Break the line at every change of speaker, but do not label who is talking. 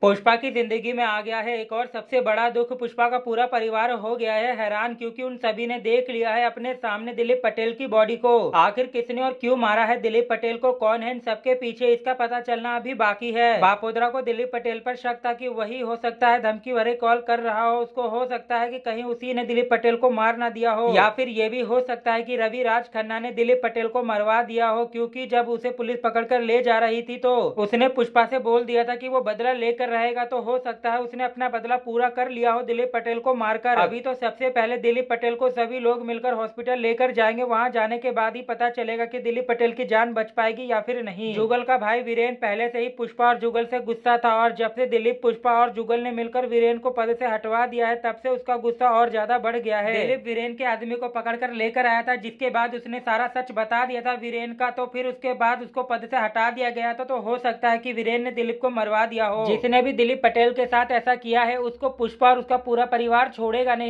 पुष्पा की जिंदगी में आ गया है एक और सबसे बड़ा दुख पुष्पा का पूरा परिवार हो गया है हैरान क्योंकि उन सभी ने देख लिया है अपने सामने दिलीप पटेल की बॉडी को आखिर किसने और क्यों मारा है दिलीप पटेल को कौन है इन सबके पीछे इसका पता चलना अभी बाकी है बापोदरा को दिलीप पटेल पर शक था कि वही हो सकता है धमकी भरे कॉल कर रहा हो उसको हो सकता है की कहीं उसी ने दिलीप पटेल को मार ना दिया हो या फिर ये भी हो सकता है की रवि राज खन्ना ने दिलीप पटेल को मरवा दिया हो क्यूँकी जब उसे पुलिस पकड़ ले जा रही थी तो उसने पुष्पा से बोल दिया था की वो बदला ले लेकर रहेगा तो हो सकता है उसने अपना बदला पूरा कर लिया हो दिलीप पटेल को मारकर अभी तो सबसे पहले दिलीप पटेल को सभी लोग मिलकर हॉस्पिटल लेकर जाएंगे वहाँ जाने के बाद ही पता चलेगा की दिलीप पटेल की जान बच पाएगी या फिर नहीं जुगल का भाई वीरेन पहले से ही पुष्पा और जुगल से गुस्सा था और जब से दिलीप पुष्पा और जुगल ने मिलकर वीरेन को पद से हटवा दिया है तब से उसका गुस्सा और ज्यादा बढ़ गया है दिलीप वीरेन के आदमी को पकड़कर लेकर आया था जिसके बाद उसने सारा सच बता दिया था वीरेन का तो फिर उसके बाद उसको पद से हटा दिया गया था तो हो सकता है की वीरेन ने दिलीप को मरवा दिया हो जिसे जिसने भी दिलीप पटेल के साथ ऐसा किया है उसको पुष्पा और उसका पूरा परिवार छोड़ेगा नहीं